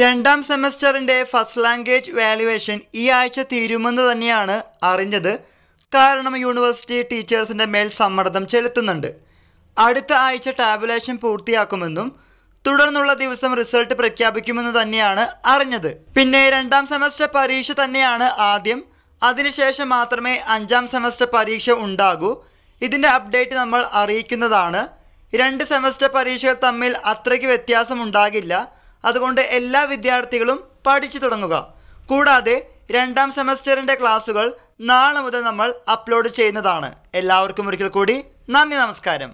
രണ്ടാം സെമസ്റ്ററിൻ്റെ first language valuation ഈ ആഴ്ച തീരുമെന്ന് തന്നെയാണ് അറിഞ്ഞത് കാരണം യൂണിവേഴ്സിറ്റി ടീച്ചേഴ്സിൻ്റെ മേൽ സമ്മർദ്ദം ചെലുത്തുന്നുണ്ട് അടുത്ത ആഴ്ച ടാബുലേഷൻ പൂർത്തിയാക്കുമെന്നും തുടർന്നുള്ള ദിവസം റിസൾട്ട് പ്രഖ്യാപിക്കുമെന്ന് തന്നെയാണ് അറിഞ്ഞത് പിന്നെ രണ്ടാം സെമസ്റ്റർ പരീക്ഷ തന്നെയാണ് ആദ്യം അതിനുശേഷം മാത്രമേ അഞ്ചാം സെമസ്റ്റർ പരീക്ഷ ഉണ്ടാകൂ ഇതിൻ്റെ അപ്ഡേറ്റ് നമ്മൾ അറിയിക്കുന്നതാണ് രണ്ട് സെമസ്റ്റർ പരീക്ഷകൾ തമ്മിൽ അത്രയ്ക്ക് വ്യത്യാസം ഉണ്ടാകില്ല അതുകൊണ്ട് എല്ലാ വിദ്യാർത്ഥികളും പഠിച്ചു തുടങ്ങുക കൂടാതെ രണ്ടാം സെമസ്റ്ററിൻ്റെ ക്ലാസ്സുകൾ നാളെ മുതൽ നമ്മൾ അപ്ലോഡ് ചെയ്യുന്നതാണ് എല്ലാവർക്കും ഒരിക്കൽ കൂടി നന്ദി നമസ്കാരം